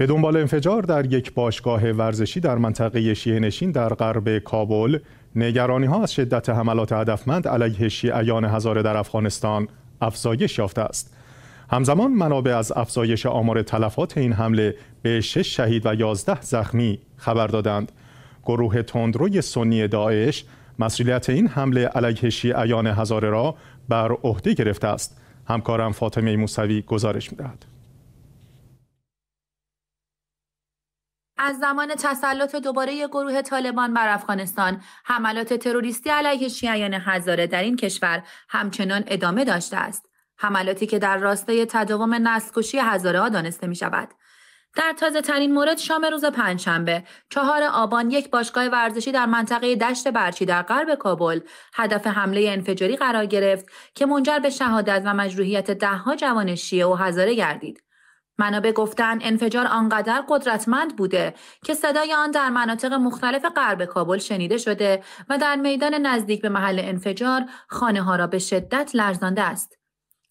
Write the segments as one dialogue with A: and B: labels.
A: به دنبال انفجار در یک باشگاه ورزشی در منطقه شیعه نشین در غرب کابل نگرانی ها از شدت حملات هدفمند علیه شیعیان هزاره در افغانستان افزایش یافته است همزمان منابع از افزایش آمار تلفات این حمله به 6 شهید و 11 زخمی خبر دادند گروه تندروی سنی داعش مسئولیت این حمله علیه شیعیان هزاره را بر عهده گرفته است همکارم فاطمه موسوی گزارش می‌دهد
B: از زمان تسلط دوباره گروه طالبان بر افغانستان حملات تروریستی علیه شیعیان هزاره در این کشور همچنان ادامه داشته است حملاتی که در راستای تداوم نسلکشی هزاره ها دانسته می شود در تازه ترین مورد شام روز پنجشنبه چهار آبان یک باشگاه ورزشی در منطقه دشت برچی در غرب کابل هدف حمله انفجاری قرار گرفت که منجر به شهادت و مجروحیت دهها جوان شیعه و هزاره گردید منابع گفتن انفجار آنقدر قدرتمند بوده که صدای آن در مناطق مختلف غرب کابل شنیده شده و در میدان نزدیک به محل انفجار خانه ها را به شدت لرزانده است.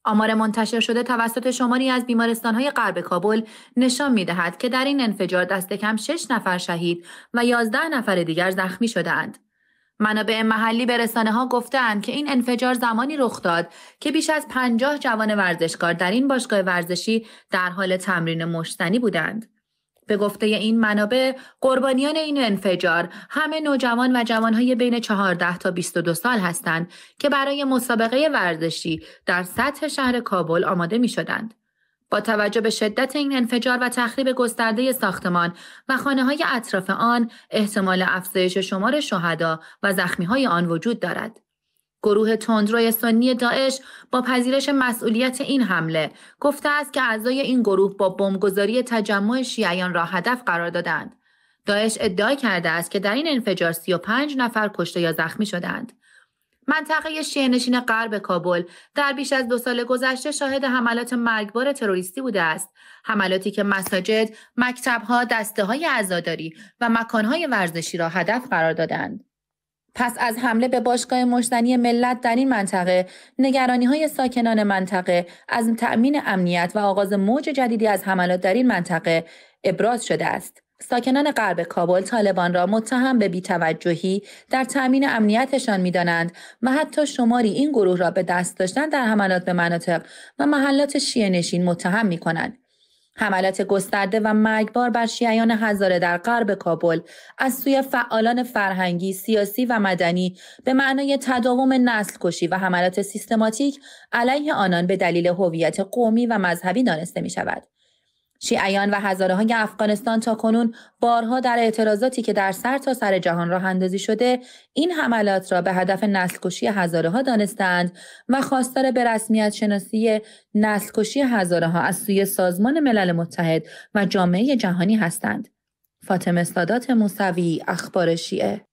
B: آمار منتشر شده توسط شماری از بیمارستان های غرب کابل نشان می دهد که در این انفجار دست کم 6 نفر شهید و 11 نفر دیگر زخمی شدهاند منابع محلی به رسانه ها گفتند که این انفجار زمانی رخ داد که بیش از پنجاه جوان ورزشکار در این باشگاه ورزشی در حال تمرین مشتنی بودند. به گفته این منابع قربانیان این انفجار همه نوجوان و جوانهای بین 14 تا 22 سال هستند که برای مسابقه ورزشی در سطح شهر کابل آماده می شدند. با توجه به شدت این انفجار و تخریب گسترده ساختمان و خانه های اطراف آن احتمال افزایش شمار شهدا و زخمی های آن وجود دارد. گروه تندروی سنی داعش با پذیرش مسئولیت این حمله گفته است که اعضای این گروه با بمبگذاری تجمع شیعیان را هدف قرار دادند. داعش ادعا کرده است که در این انفجار 35 نفر کشته یا زخمی شدند. منطقه شینشین غرب کابل در بیش از دو سال گذشته شاهد حملات مرگبار تروریستی بوده است حملاتی که مساجد مکتبها دسته های عزاداری و مکانهای ورزشی را هدف قرار دادند پس از حمله به باشگاه مشتنی ملت در این منطقه نگرانی های ساکنان منطقه از تأمین امنیت و آغاز موج جدیدی از حملات در این منطقه ابراز شده است ساکنان غرب کابل طالبان را متهم به بیتوجهی در تأمین امنیتشان میدانند و حتی شماری این گروه را به دست داشتن در حملات به مناطق و محلات شیعه نشین متهم می کنند. حملات گسترده و مرگبار بر شیعیان هزاره در غرب کابل از سوی فعالان فرهنگی، سیاسی و مدنی به معنای تداوم نسل کشی و حملات سیستماتیک علیه آنان به دلیل هویت قومی و مذهبی دانسته می شود. شیعیان و هزاره های افغانستان تا کنون بارها در اعتراضاتی که در سر تا سر جهان راه اندازی شده این حملات را به هدف نسلکشی هزاره ها دانستند و خواستار به رسمیت شناسی نسلکشی هزاره ها از سوی سازمان ملل متحد و جامعه جهانی هستند. فاطمه سادات موسوی اخبار شیعه